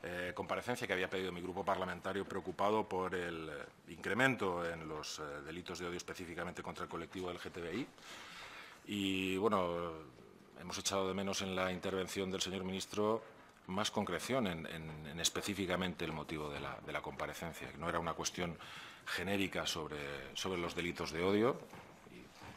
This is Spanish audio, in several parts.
Eh, comparecencia que había pedido mi grupo parlamentario preocupado por el eh, incremento en los eh, delitos de odio específicamente contra el colectivo LGTBI. Y bueno, hemos echado de menos en la intervención del señor ministro más concreción en, específicamente el motivo de la, comparecencia, que no era una cuestión genérica sobre, sobre los delitos de odio,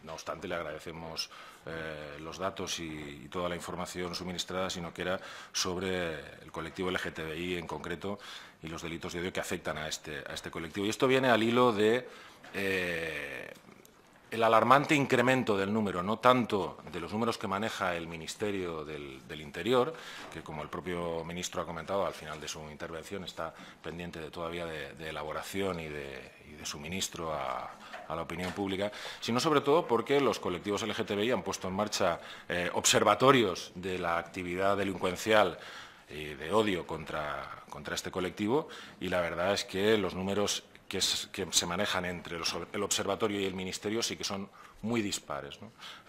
no obstante, le agradecemos eh, los datos y, toda la información suministrada, sino que era sobre el colectivo LGTBI en concreto y los delitos de odio que afectan a este, este colectivo. Y esto viene al hilo de eh, el alarmante incremento del número, no tanto de los números que maneja el Ministerio del, Interior, que como el propio ministro ha comentado al final de su intervención está pendiente de, todavía de, elaboración y de, suministro a, la opinión pública, sino sobre todo porque los colectivos LGTBI han puesto en marcha eh, observatorios de la actividad delincuencial y de odio contra este colectivo y la verdad es que los números que, se manejan entre el observatorio y el ministerio sí que son muy dispares.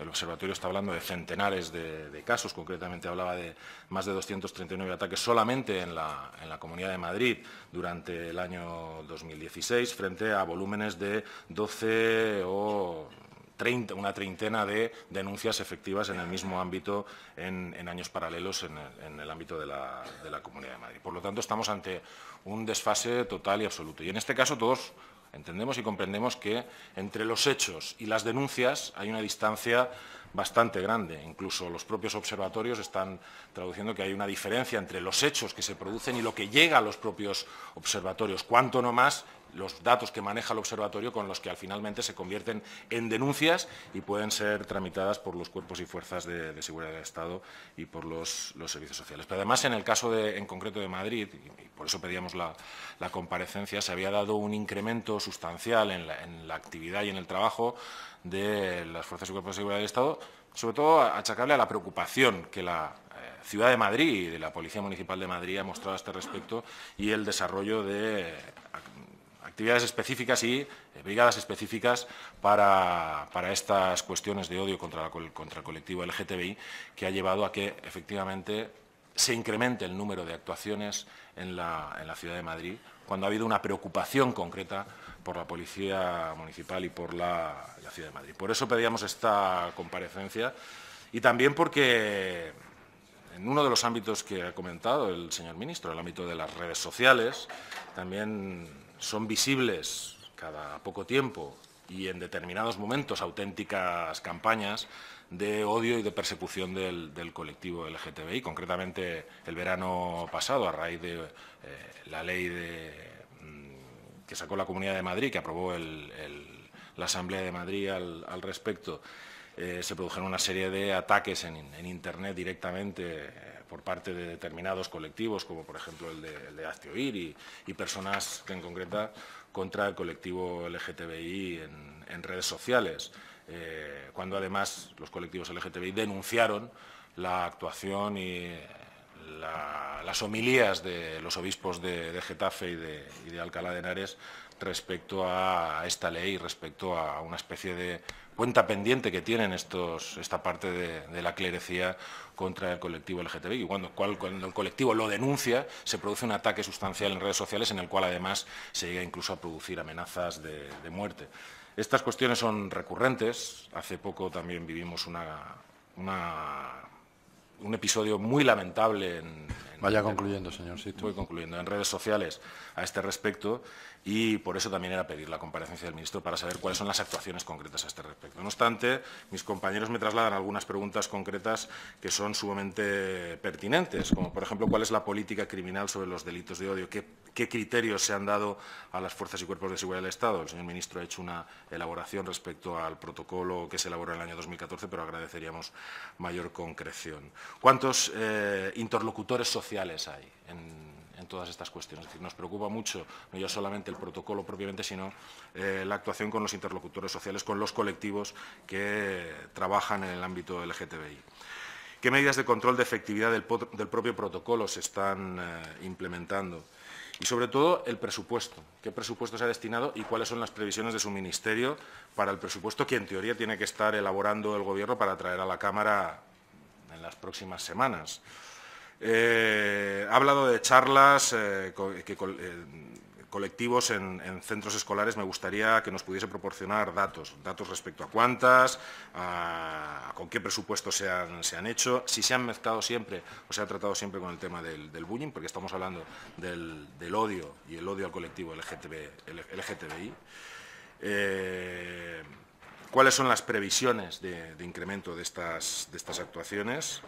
El observatorio está hablando de centenares de, casos, concretamente hablaba de más de 239 ataques solamente en la, en la, Comunidad de Madrid durante el año 2016, frente a volúmenes de 12 o una treintena de denuncias efectivas en el mismo ámbito en, años paralelos en el, ámbito de la, Comunidad de Madrid. Por lo tanto, estamos ante un desfase total y absoluto. Y en este caso todos entendemos y comprendemos que entre los hechos y las denuncias hay una distancia bastante grande. Incluso los propios observatorios están traduciendo que hay una diferencia entre los hechos que se producen y lo que llega a los propios observatorios. ¿Cuánto no más los datos que maneja el observatorio con los que al finalmente se convierten en denuncias y pueden ser tramitadas por los cuerpos y fuerzas de, seguridad del Estado y por los, servicios sociales. Pero además, en el caso en concreto de Madrid, y, por eso pedíamos la, comparecencia, se había dado un incremento sustancial en la, en la actividad y en el trabajo de las fuerzas y cuerpos de seguridad del Estado, sobre todo achacable a la preocupación que la eh, Ciudad de Madrid y de la Policía Municipal de Madrid ha mostrado a este respecto y el desarrollo de actividades específicas y eh, brigadas específicas para, estas cuestiones de odio contra, contra el colectivo LGTBI que ha llevado a que efectivamente se incremente el número de actuaciones en la, ciudad de Madrid, cuando ha habido una preocupación concreta por la Policía Municipal y por la, la ciudad de Madrid. Por eso pedíamos esta comparecencia y también porque en uno de los ámbitos que ha comentado el señor ministro, el ámbito de las redes sociales, también son visibles cada poco tiempo y en determinados momentos auténticas campañas de odio y de persecución del, colectivo LGTBI. Concretamente, el verano pasado, a raíz de eh, la ley mm, que sacó la Comunidad de Madrid, que aprobó la Asamblea de Madrid al respecto, eh, se produjeron una serie de ataques en, Internet directamente eh, por parte de determinados colectivos, como por ejemplo el de, y, personas que en concreta contra el colectivo LGTBI en, redes sociales, eh, cuando además los colectivos LGTBI denunciaron la actuación y las homilías de los obispos de, Getafe y de, Alcalá de Henares respecto a esta ley, respecto a una especie de cuenta pendiente que tienen estos, esta parte de, la clerecía contra el colectivo LGTBI. Y cuando, cuando, el colectivo lo denuncia, se produce un ataque sustancial en redes sociales en el cual además se llega incluso a producir amenazas de, muerte. Estas cuestiones son recurrentes. Hace poco también vivimos una, una un episodio muy lamentable en, Vaya concluyendo, señor concluyendo en redes sociales a este respecto y por eso también era pedir la comparecencia del ministro para saber cuáles son las actuaciones concretas a este respecto. No obstante, mis compañeros me trasladan algunas preguntas concretas que son sumamente pertinentes, como por ejemplo cuál es la política criminal sobre los delitos de odio, qué, qué criterios se han dado a las fuerzas y cuerpos de seguridad del Estado. El señor ministro ha hecho una elaboración respecto al protocolo que se elaboró en el año 2014, pero agradeceríamos mayor concreción cuántos eh, interlocutores sociales hay en, todas estas cuestiones. Es decir, nos preocupa mucho no ya solamente el protocolo propiamente, sino eh, la actuación con los interlocutores sociales, con los colectivos que trabajan en el ámbito del LGTBI. ¿Qué medidas de control de efectividad del, propio protocolo se están eh, implementando? Y sobre todo el presupuesto, qué presupuesto se ha destinado y cuáles son las previsiones de su ministerio para el presupuesto que en teoría tiene que estar elaborando el Gobierno para traer a la Cámara las próximas semanas. Eh, ha hablado de charlas eh, eh, colectivos en, centros escolares. Me gustaría que nos pudiese proporcionar datos, datos respecto a cuántas, a, con qué presupuesto se han, hecho, si se han mezclado siempre o se ha tratado siempre con el tema del, bullying, porque estamos hablando del, odio y el odio al colectivo LGTBI cuáles son las previsiones de, incremento de estas, de estas actuaciones.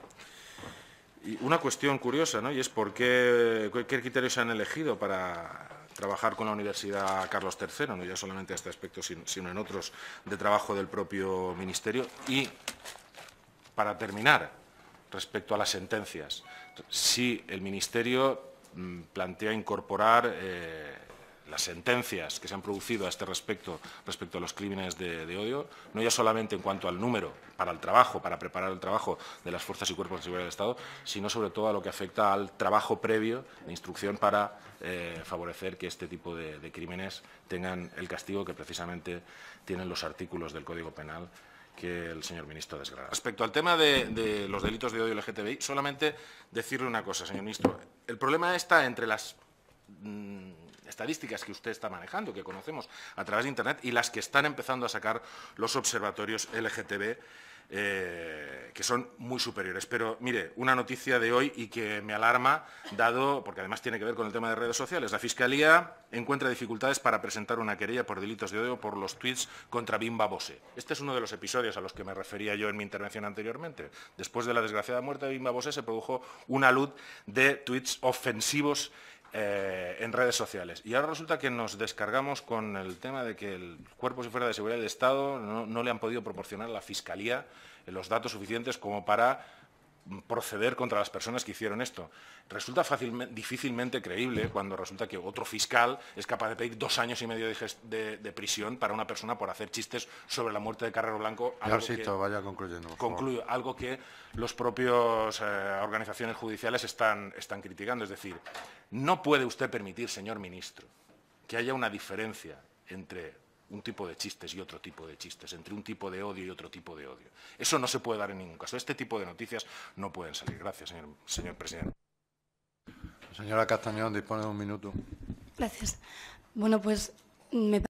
Y una cuestión curiosa, ¿no? Y es por qué, qué criterios se han elegido para trabajar con la Universidad Carlos III, no ya solamente en este aspecto, sino en otros de trabajo del propio Ministerio. Y, para terminar, respecto a las sentencias, si el Ministerio mm, plantea incorporar eh, las sentencias que se han producido a este respecto, respecto a los crímenes de, odio, no ya solamente en cuanto al número para el trabajo, para preparar el trabajo de las fuerzas y cuerpos de seguridad del Estado, sino sobre todo a lo que afecta al trabajo previo de instrucción para eh, favorecer que este tipo de, crímenes tengan el castigo que precisamente tienen los artículos del Código Penal que el señor ministro desgrada Respecto al tema de, los delitos de odio LGTBI, solamente decirle una cosa, señor ministro. El problema está entre las mm, estadísticas que usted está manejando, que conocemos a través de Internet y las que están empezando a sacar los observatorios LGTB, eh, que son muy superiores. Pero mire, una noticia de hoy y que me alarma, dado, porque además tiene que ver con el tema de redes sociales. La Fiscalía encuentra dificultades para presentar una querella por delitos de odio por los tweets contra Bimba Bose. Este es uno de los episodios a los que me refería yo en mi intervención anteriormente. Después de la desgraciada muerte de Bimba Bose se produjo una luz de tweets ofensivos eh, en redes sociales. Y ahora resulta que nos descargamos con el tema de que el Cuerpo si de Seguridad del Estado no, no le han podido proporcionar a la Fiscalía los datos suficientes como para proceder contra las personas que hicieron esto. Resulta difícilmente creíble cuando resulta que otro fiscal es capaz de pedir dos años y medio de, prisión para una persona por hacer chistes sobre la muerte de Carrero Blanco. vaya concluyo, algo que los propios eh, organizaciones judiciales están, están criticando. Es decir, no puede usted permitir, señor ministro, que haya una diferencia entre un tipo de chistes y otro tipo de chistes, entre un tipo de odio y otro tipo de odio. Eso no se puede dar en ningún caso. Este tipo de noticias no pueden salir. Gracias, señor, presidente. Señora Castañón, dispone un minuto. Gracias. Bueno, pues me